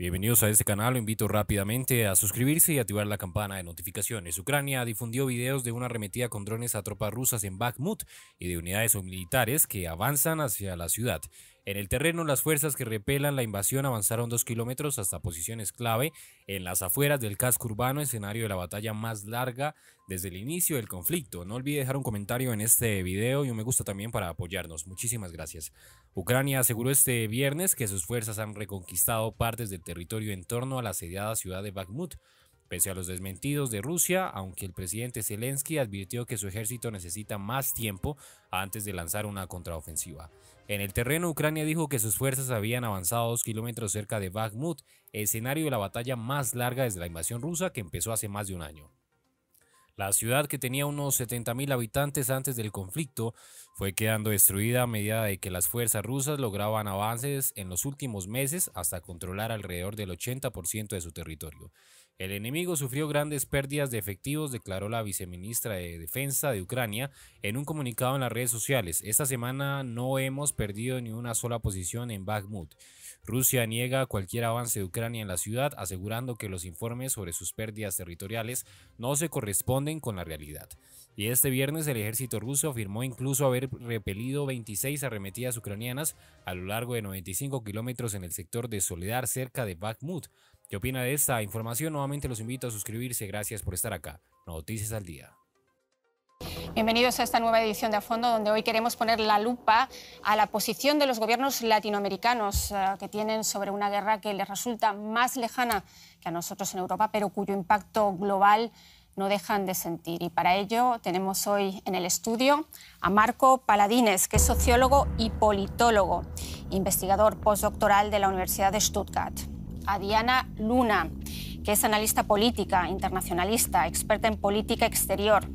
Bienvenidos a este canal, lo invito rápidamente a suscribirse y activar la campana de notificaciones. Ucrania difundió videos de una arremetida con drones a tropas rusas en Bakhmut y de unidades militares que avanzan hacia la ciudad. En el terreno, las fuerzas que repelan la invasión avanzaron dos kilómetros hasta posiciones clave en las afueras del casco urbano, escenario de la batalla más larga desde el inicio del conflicto. No olvide dejar un comentario en este video y un me gusta también para apoyarnos. Muchísimas gracias. Ucrania aseguró este viernes que sus fuerzas han reconquistado partes del territorio en torno a la asediada ciudad de Bakhmut Pese a los desmentidos de Rusia, aunque el presidente Zelensky advirtió que su ejército necesita más tiempo antes de lanzar una contraofensiva. En el terreno, Ucrania dijo que sus fuerzas habían avanzado dos kilómetros cerca de Bakhmut, escenario de la batalla más larga desde la invasión rusa que empezó hace más de un año. La ciudad, que tenía unos 70.000 habitantes antes del conflicto, fue quedando destruida a medida de que las fuerzas rusas lograban avances en los últimos meses hasta controlar alrededor del 80% de su territorio. El enemigo sufrió grandes pérdidas de efectivos, declaró la viceministra de Defensa de Ucrania en un comunicado en las redes sociales. Esta semana no hemos perdido ni una sola posición en Bakhmut. Rusia niega cualquier avance de Ucrania en la ciudad, asegurando que los informes sobre sus pérdidas territoriales no se corresponden con la realidad. Y este viernes el ejército ruso afirmó incluso haber repelido 26 arremetidas ucranianas a lo largo de 95 kilómetros en el sector de Soledar cerca de Bakhmut, ¿Qué opina de esta información? Nuevamente los invito a suscribirse. Gracias por estar acá. Noticias al día. Bienvenidos a esta nueva edición de A Fondo, donde hoy queremos poner la lupa a la posición de los gobiernos latinoamericanos eh, que tienen sobre una guerra que les resulta más lejana que a nosotros en Europa, pero cuyo impacto global no dejan de sentir. Y para ello tenemos hoy en el estudio a Marco Paladines, que es sociólogo y politólogo, investigador postdoctoral de la Universidad de Stuttgart a Diana Luna, que es analista política, internacionalista, experta en política exterior.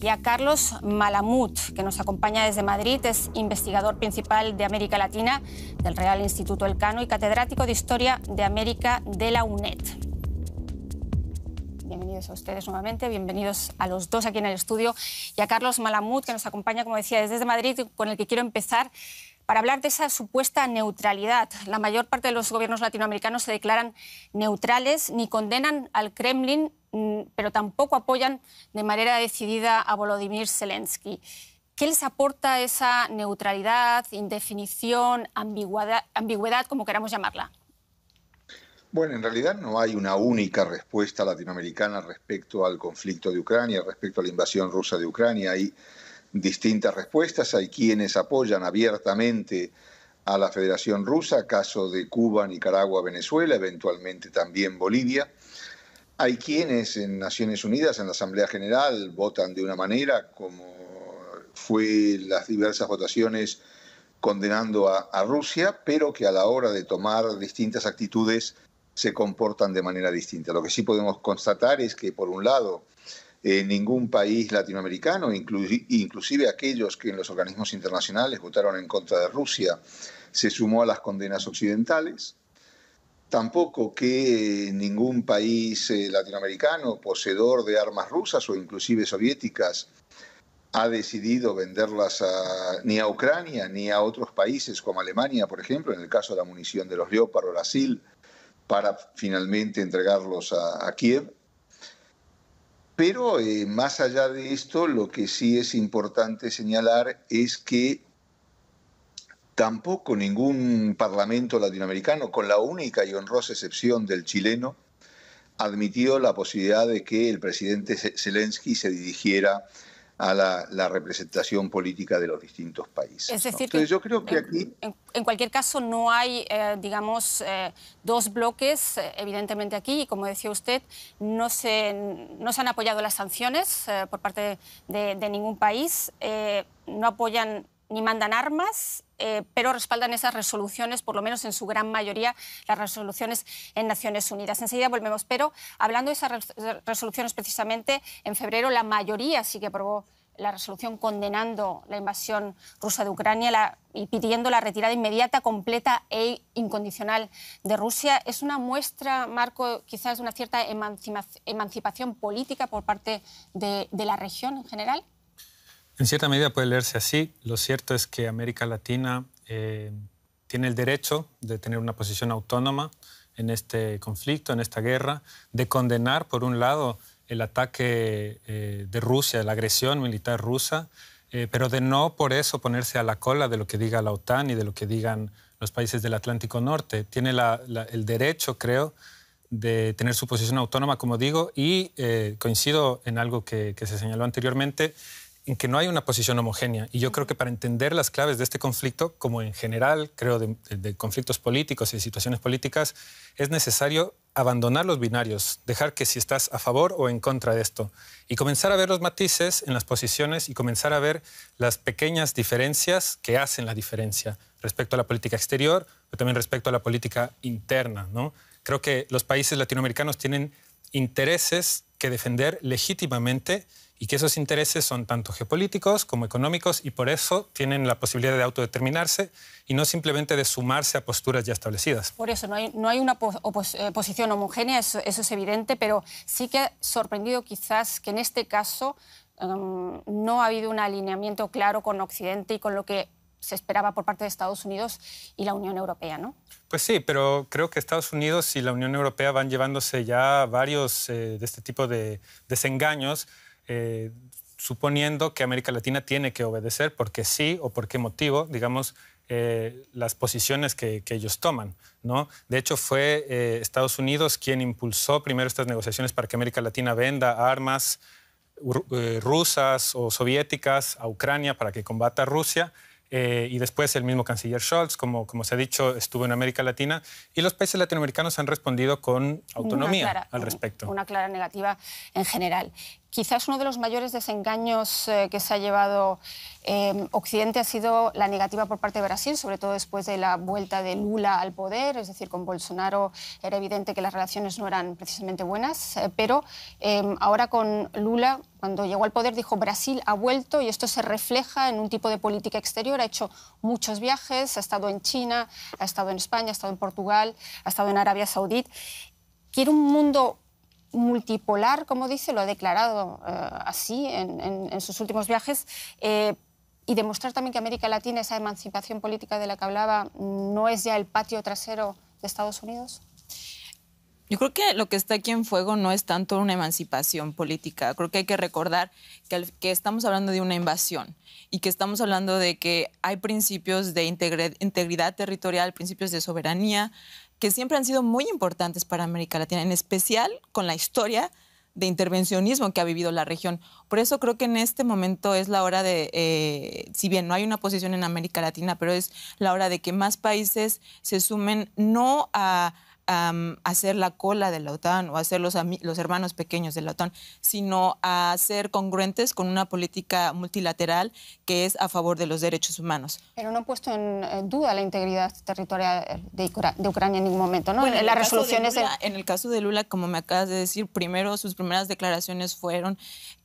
Y a Carlos Malamut, que nos acompaña desde Madrid, es investigador principal de América Latina del Real Instituto Elcano y catedrático de Historia de América de la UNED. Bienvenidos a ustedes nuevamente, bienvenidos a los dos aquí en el estudio y a Carlos Malamut, que nos acompaña, como decía, desde Madrid, con el que quiero empezar para hablar de esa supuesta neutralidad. La mayor parte de los gobiernos latinoamericanos se declaran neutrales, ni condenan al Kremlin, mm, pero tampoco apoyan de manera decidida a Volodymyr Zelensky. ¿Qué les aporta esa neutralidad, indefinición, ambigüedad, como queramos llamarla? Bueno, en realidad no hay una única respuesta latinoamericana respecto al conflicto de Ucrania, respecto a la invasión rusa de Ucrania. y distintas respuestas. Hay quienes apoyan abiertamente a la Federación Rusa, caso de Cuba, Nicaragua, Venezuela, eventualmente también Bolivia. Hay quienes en Naciones Unidas, en la Asamblea General, votan de una manera, como fue las diversas votaciones condenando a, a Rusia, pero que a la hora de tomar distintas actitudes se comportan de manera distinta. Lo que sí podemos constatar es que, por un lado, eh, ningún país latinoamericano, inclusive aquellos que en los organismos internacionales votaron en contra de Rusia, se sumó a las condenas occidentales. Tampoco que eh, ningún país eh, latinoamericano poseedor de armas rusas o inclusive soviéticas ha decidido venderlas ni a Ucrania ni a otros países como Alemania, por ejemplo, en el caso de la munición de los Leopard o Brasil, para finalmente entregarlos a Kiev. Pero eh, más allá de esto, lo que sí es importante señalar es que tampoco ningún parlamento latinoamericano, con la única y honrosa excepción del chileno, admitió la posibilidad de que el presidente Zelensky se dirigiera a la, representación política de los distintos países. Es decir, yo creo que en, aquí... En, cualquier caso, no hay, eh, digamos, eh, dos bloques, eh, evidentemente aquí, y como decía usted, no se, no se han apoyado las sanciones por parte de, ningún país, no apoyan ni mandan armas, pero respaldan esas resoluciones, por lo menos en su gran mayoría, las resoluciones en Naciones Unidas. Enseguida volvemos, pero hablando de esas resoluciones precisamente, en febrero la mayoría sí que aprobó la resolución condenando la invasión rusa de Ucrania y pidiendo la retirada inmediata, completa e incondicional de Rusia. Es una muestra, Marco, quizás de una cierta emancipación política por parte de, la región en general. En cierta medida puede leerse así. Lo cierto es que América Latina eh, tiene el derecho de tener una posición autónoma en este conflicto, en esta guerra, de condenar, por un lado, el ataque eh, de Rusia, la agresión militar rusa, eh, pero de no por eso ponerse a la cola de lo que diga la OTAN y de lo que digan los países del Atlántico Norte. Tiene el derecho, creo, de tener su posición autónoma, como digo, y eh, coincido en algo que, se señaló anteriormente, en que no hay una posición homogénea. Y yo creo que para entender las claves de este conflicto, como en general, creo, de, de conflictos políticos y de situaciones políticas, es necesario abandonar los binarios, dejar que si estás a favor o en contra de esto, y comenzar a ver los matices en las posiciones y comenzar a ver las pequeñas diferencias que hacen la diferencia respecto a la política exterior, pero también respecto a la política interna. ¿no? Creo que los países latinoamericanos tienen intereses que defender legítimamente y que esos intereses son tanto geopolíticos como económicos y por eso tienen la posibilidad de autodeterminarse y no simplemente de sumarse a posturas ya establecidas. Por eso no hay, una eh, posición homogénea, eso, es evidente, pero sí que ha sorprendido quizás que en este caso em, no ha habido un alineamiento claro con Occidente y con lo que se esperaba por parte de Estados Unidos y la Unión Europea, ¿no? Pues sí, pero creo que Estados Unidos y la Unión Europea van llevándose ya varios eh, de este tipo de desengaños eh, suponiendo que América Latina tiene que obedecer porque sí o por qué motivo, digamos, eh, las posiciones que, ellos toman. ¿no? De hecho, fue eh, Estados Unidos quien impulsó primero estas negociaciones para que América Latina venda armas rusas o soviéticas a Ucrania para que combata a Rusia. y después el mismo canciller Scholz, como, se ha dicho, estuvo en América Latina, y los países latinoamericanos han respondido con autonomía al respecto. Una clara negativa en general. Quizás uno de los mayores desengaños eh, que se ha llevado eh, Occidente ha sido la negativa por parte de Brasil, sobre todo después de la vuelta de Lula al poder, es decir, con Bolsonaro era evidente que las relaciones no eran precisamente buenas, eh, pero em, ahora con Lula, cuando llegó al poder, dijo Brasil ha vuelto y esto se refleja en un tipo de política exterior, ha hecho muchos viajes, ha estado en China, ha estado en España, ha estado en Portugal, ha estado en Arabia Saudí. Quiere un mundo multipolar, como dice, lo ha declarado eh, así en, sus últimos viajes, eh, y demostrar también que América Latina, esa emancipación política de la que hablaba, no es ya el patio trasero de Estados Unidos? Yo creo que lo que está aquí en fuego no es tanto una emancipación política. Creo que hay que recordar que, estamos hablando de una invasión y que estamos hablando de que hay principios de integridad territorial, principios de soberanía, que siempre han sido muy importantes para América Latina, en especial con la historia de intervencionismo que ha vivido la región. Por eso creo que en este momento es la hora de, eh, si bien no hay una posición en América Latina, pero es la hora de que más países se sumen no a a hacer la cola de la OTAN o hacer los, los hermanos pequeños de la OTAN, sino a ser congruentes con una política multilateral que es a favor de los derechos humanos. Pero no ha puesto en duda la integridad territorial de, Ucrania en ningún momento, ¿no? Bueno, en, la resolución el... En el caso de Lula, como me acabas de decir, primero sus primeras declaraciones fueron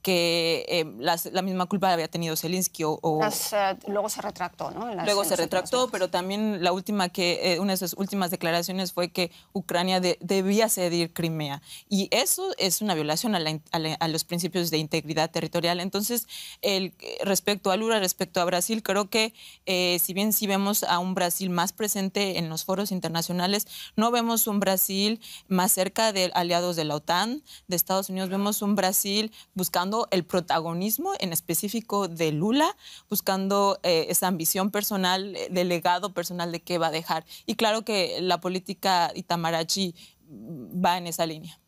que eh, la misma culpa había tenido Zelensky o... Eh, luego se retractó, ¿no? luego se retractó, pero también la última que, eh, una de sus últimas declaraciones fue que Ucrania debía cedir Crimea. Y eso es una violación a, los principios de integridad territorial. Entonces, el, respecto a Lula, respecto a Brasil, creo que eh, si bien sí vemos a un Brasil más presente en los foros internacionales, no vemos un Brasil más cerca de aliados de la OTAN, de Estados Unidos, vemos un Brasil buscando el protagonismo en específico de Lula, buscando eh, esa ambición personal, eh, legado personal de qué va a dejar. Y claro que la política y también Marachi va en esa línea.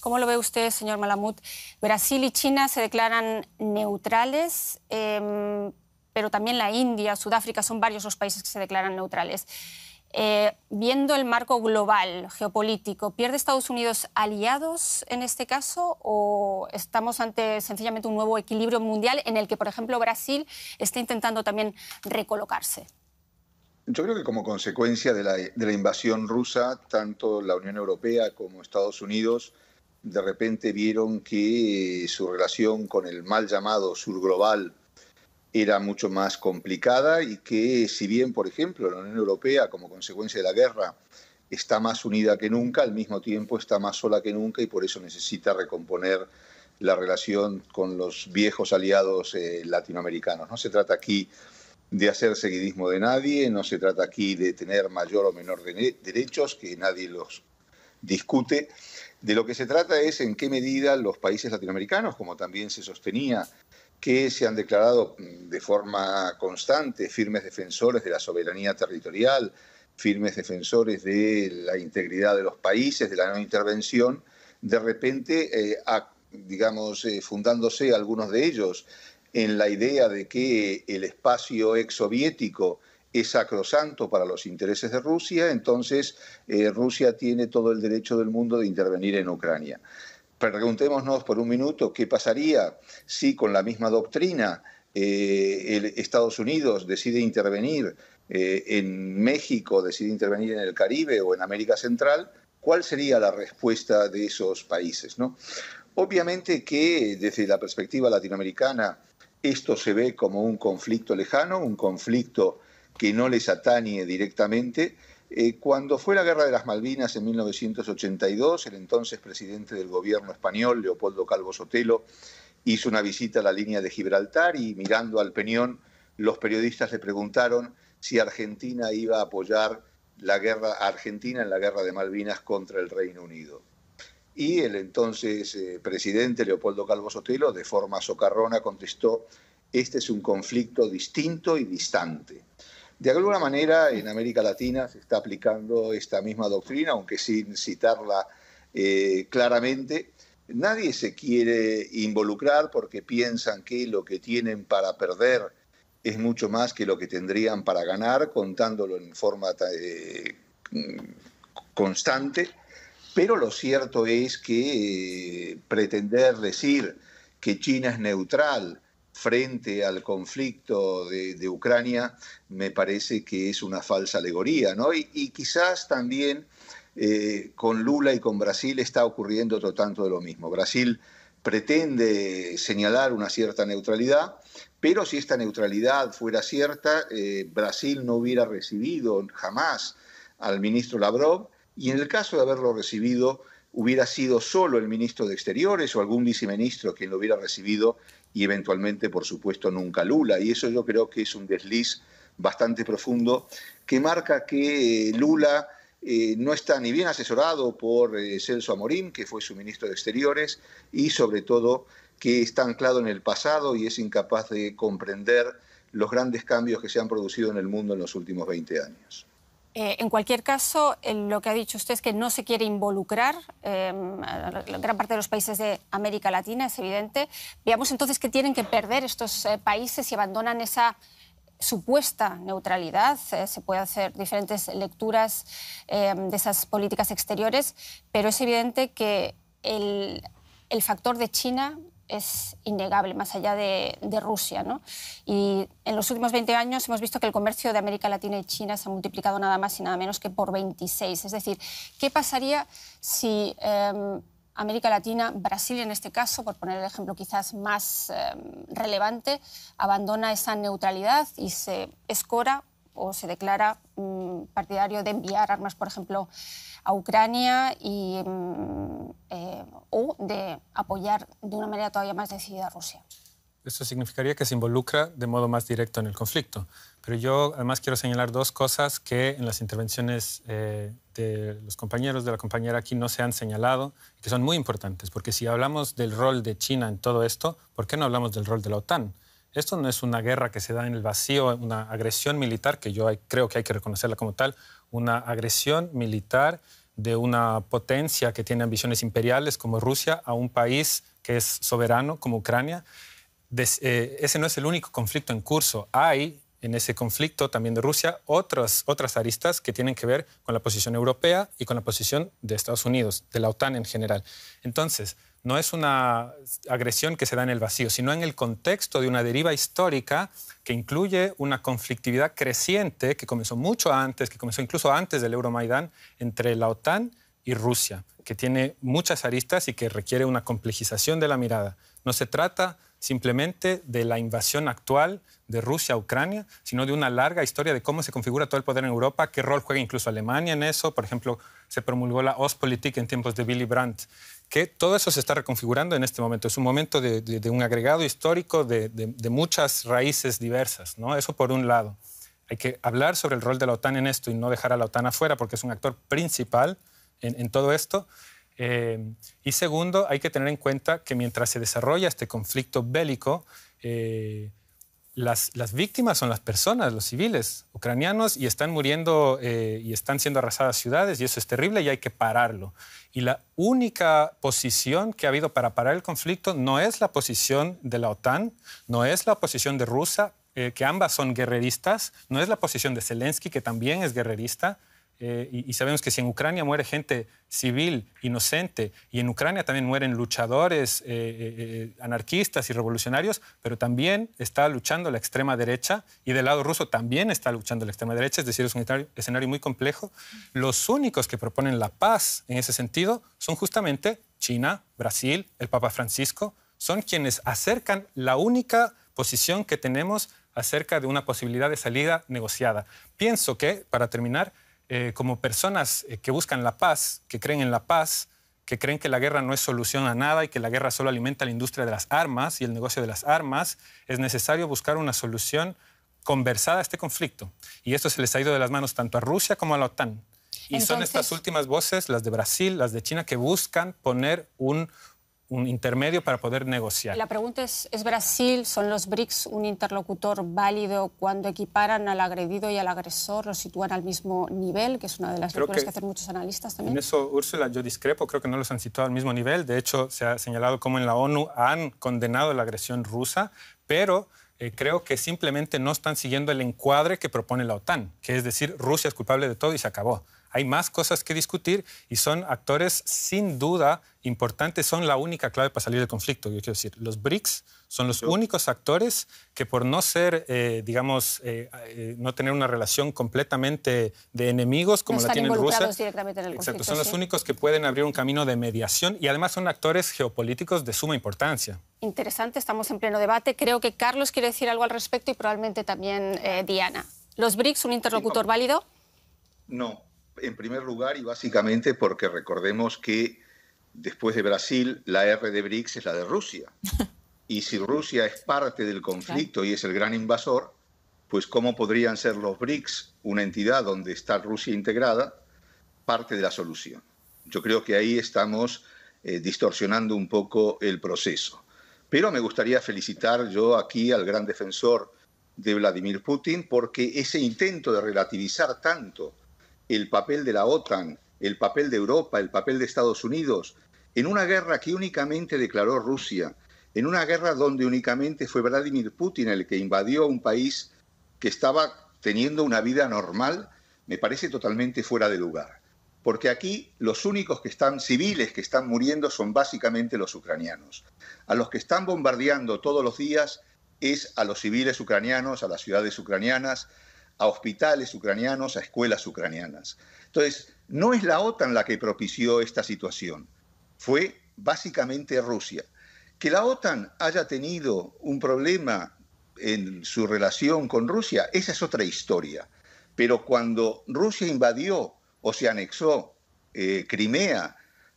¿Cómo lo ve usted, señor Malamud? Brasil y China se declaran neutrales, em, pero también la India, Sudáfrica, son varios los países que se declaran neutrales. Eh, viendo el marco global geopolítico, ¿pierde Estados Unidos aliados en este caso o estamos ante sencillamente un nuevo equilibrio mundial en el que, por ejemplo, Brasil está intentando también recolocarse? Yo creo que como consecuencia de la, invasión rusa, tanto la Unión Europea como Estados Unidos de repente vieron que eh, su relación con el mal llamado sur global era mucho más complicada y que si bien, por ejemplo, la Unión Europea como consecuencia de la guerra está más unida que nunca, al mismo tiempo está más sola que nunca y por eso necesita recomponer la relación con los viejos aliados eh, latinoamericanos. No se trata aquí de hacer seguidismo de nadie, no se trata aquí de tener mayor o menor de derechos, que nadie los discute. De lo que se trata es en qué medida los países latinoamericanos, como también se sostenía, que se han declarado mm, de forma constante firmes defensores de la soberanía territorial, firmes defensores de la integridad de los países, de la no intervención, de repente, eh, digamos, eh, fundándose algunos de ellos en la idea de que el espacio exsoviético es sacrosanto para los intereses de Rusia, entonces eh, Rusia tiene todo el derecho del mundo de intervenir en Ucrania. Preguntémonos por un minuto qué pasaría si con la misma doctrina eh, Estados Unidos decide intervenir eh, en México, decide intervenir en el Caribe o en América Central, ¿cuál sería la respuesta de esos países? ¿no? Obviamente que desde la perspectiva latinoamericana, esto se ve como un conflicto lejano, un conflicto que no les atañe directamente. Eh, cuando fue la Guerra de las Malvinas en 1982, el entonces presidente del gobierno español, Leopoldo Calvo Sotelo, hizo una visita a la línea de Gibraltar y mirando al Peñón, los periodistas le preguntaron si Argentina iba a apoyar la guerra a Argentina en la guerra de Malvinas contra el Reino Unido y el entonces eh, presidente Leopoldo Calvo Sotelo de forma socarrona contestó, este es un conflicto distinto y distante. De alguna manera en América Latina se está aplicando esta misma doctrina, aunque sin citarla eh, claramente. Nadie se quiere involucrar porque piensan que lo que tienen para perder es mucho más que lo que tendrían para ganar, contándolo en forma eh, mm, constante pero lo cierto es que eh, pretender decir que China es neutral frente al conflicto de, Ucrania me parece que es una falsa alegoría, ¿no? Y, quizás también eh, con Lula y con Brasil está ocurriendo otro tanto de lo mismo. Brasil pretende señalar una cierta neutralidad, pero si esta neutralidad fuera cierta, eh, Brasil no hubiera recibido jamás al ministro Lavrov y en el caso de haberlo recibido hubiera sido solo el ministro de Exteriores o algún viceministro quien lo hubiera recibido y eventualmente, por supuesto, nunca Lula. Y eso yo creo que es un desliz bastante profundo que marca que eh, Lula eh, no está ni bien asesorado por eh, Celso Amorim, que fue su ministro de Exteriores, y sobre todo que está anclado en el pasado y es incapaz de comprender los grandes cambios que se han producido en el mundo en los últimos 20 años. Eh, en cualquier caso, eh, lo que ha dicho usted es que no se quiere involucrar eh, gran parte de los países de América Latina, es evidente. Veamos entonces que tienen que perder estos eh, países si abandonan esa supuesta neutralidad. se pueden hacer diferentes lecturas em, de esas políticas exteriores, pero es evidente que el factor de China es innegable, más allá de, Rusia. Y en los últimos 20 años hemos visto que el comercio de América Latina y China se ha multiplicado nada más y nada menos que por 26. Es decir, ¿qué pasaría si em, América Latina, Brasil en este caso, por poner el ejemplo quizás más em, relevante, abandona esa neutralidad y se escora o se declara mm, partidario de enviar armas, por ejemplo, a Ucrania y, o mm, eh, de apoyar de una manera todavía más decidida a Rusia. Esto significaría que se involucra de modo más directo en el conflicto. Pero yo además quiero señalar dos cosas que en las intervenciones eh, de los compañeros, de la compañera aquí, no se han señalado, que son muy importantes, porque si hablamos del rol de China en todo esto, ¿por qué no hablamos del rol de la OTAN? Esto no es una guerra que se da en el vacío, una agresión militar, que yo creo que hay que reconocerla como tal, una agresión militar de una potencia que tiene ambiciones imperiales como Rusia a un país que es soberano como Ucrania. Eh, ese no es el único conflicto en curso. Hay en ese conflicto también de Rusia otras, otras aristas que tienen que ver con la posición europea y con la posición de Estados Unidos, de la OTAN en general. Entonces, no es una agresión que se da en el vacío, sino en el contexto de una deriva histórica que incluye una conflictividad creciente que comenzó mucho antes, que comenzó incluso antes del Euromaidán, entre la OTAN y Rusia, que tiene muchas aristas y que requiere una complejización de la mirada. No se trata simplemente de la invasión actual de Rusia a Ucrania, sino de una larga historia de cómo se configura todo el poder en Europa, qué rol juega incluso Alemania en eso. Por ejemplo, se promulgó la Ostpolitik en tiempos de Willy Brandt, que todo eso se está reconfigurando en este momento. Es un momento de, un agregado histórico de, muchas raíces diversas, ¿no? Eso por un lado. Hay que hablar sobre el rol de la OTAN en esto y no dejar a la OTAN afuera, porque es un actor principal en todo esto. Eh, y segundo, hay que tener en cuenta que mientras se desarrolla este conflicto bélico, eh, las, víctimas son las personas, los civiles ucranianos, y están muriendo eh, y están siendo arrasadas ciudades, y eso es terrible y hay que pararlo. Y la única posición que ha habido para parar el conflicto no es la posición de la OTAN, no es la posición de Rusia, que ambas son guerreristas, no es la posición de Zelensky, que también es guerrerista, eh, y, sabemos que si en Ucrania muere gente civil, inocente, y en Ucrania también mueren luchadores, eh, eh, anarquistas y revolucionarios, pero también está luchando la extrema derecha, y del lado ruso también está luchando la extrema derecha, es decir, es un escenario muy complejo. Los únicos que proponen la paz en ese sentido son justamente China, Brasil, el Papa Francisco, son quienes acercan la única posición que tenemos acerca de una posibilidad de salida negociada. Pienso que, para terminar, eh, como personas eh, que buscan la paz, que creen en la paz, que creen que la guerra no es solución a nada y que la guerra solo alimenta la industria de las armas y el negocio de las armas, es necesario buscar una solución conversada a este conflicto. Y esto se les ha ido de las manos tanto a Rusia como a la OTAN. Y son estas últimas voces, las de Brasil, las de China, que buscan poner un, un intermedio para poder negociar. La pregunta es, ¿es Brasil, son los BRICS un interlocutor válido cuando equiparan al agredido y al agresor, los sitúan al mismo nivel, que es una de las lecturas que, que, hacen muchos analistas también? En eso, Úrsula, yo discrepo, creo que no los han situado al mismo nivel. De hecho, se ha señalado cómo en la ONU han condenado la agresión rusa, pero eh, creo que simplemente no están siguiendo el encuadre que propone la OTAN, que es decir, Rusia es culpable de todo y se acabó hay más cosas que discutir y son actores sin duda importantes, son la única clave para salir del conflicto. Yo quiero decir, los BRICS son los únicos actores que por no ser, eh, digamos, eh, eh, no tener una relación completamente de enemigos como la tienen Rusia, exacto, son los únicos que pueden abrir un camino de mediación y además son actores geopolíticos de suma importancia. Interesante, estamos en pleno debate. Creo que Carlos quiere decir algo al respecto y probablemente también Diana. ¿Los BRICS un interlocutor válido? No, en primer lugar y básicamente porque recordemos que después de Brasil, la R de BRICS es la de Rusia. Y si Rusia es parte del conflicto y es el gran invasor, pues cómo podrían ser los BRICS, una entidad donde está Rusia integrada, parte de la solución. Yo creo que ahí estamos eh, distorsionando un poco el proceso. Pero me gustaría felicitar yo aquí al gran defensor de Vladimir Putin porque ese intento de relativizar tanto el papel de la OTAN, el papel de Europa, el papel de Estados Unidos, en una guerra que únicamente declaró Rusia, en una guerra donde únicamente fue Vladimir Putin el que invadió un país que estaba teniendo una vida normal, me parece totalmente fuera de lugar. Porque aquí los únicos que están civiles que están muriendo son básicamente los ucranianos. A los que están bombardeando todos los días es a los civiles ucranianos, a las ciudades ucranianas, a hospitales ucranianos, a escuelas ucranianas. Entonces, no es la OTAN la que propició esta situación, fue básicamente Rusia. Que la OTAN haya tenido un problema en su relación con Rusia, esa es otra historia. Pero cuando Rusia invadió o se anexó eh, Crimea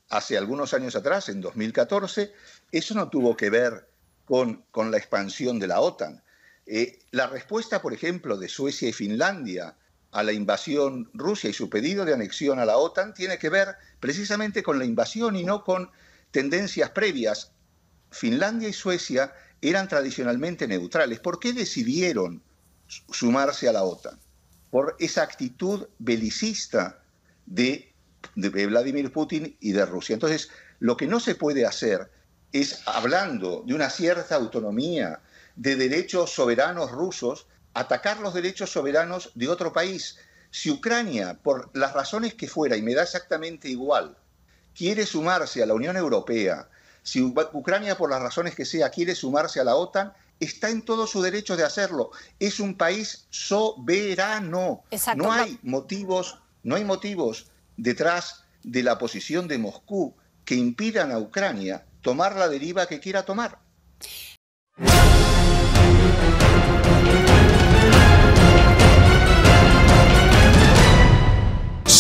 hace algunos años atrás, en 2014, eso no tuvo que ver con, con la expansión de la OTAN. Eh, la respuesta, por ejemplo, de Suecia y Finlandia a la invasión Rusia y su pedido de anexión a la OTAN tiene que ver precisamente con la invasión y no con tendencias previas. Finlandia y Suecia eran tradicionalmente neutrales. ¿Por qué decidieron sumarse a la OTAN? Por esa actitud belicista de, de Vladimir Putin y de Rusia. Entonces, lo que no se puede hacer es, hablando de una cierta autonomía, de derechos soberanos rusos, atacar los derechos soberanos de otro país. Si Ucrania, por las razones que fuera, y me da exactamente igual, quiere sumarse a la Unión Europea, si Ucrania, por las razones que sea, quiere sumarse a la OTAN, está en todo su derecho de hacerlo. Es un país soberano. No hay motivos, no hay motivos detrás de la posición de Moscú que impidan a Ucrania tomar la deriva que quiera tomar.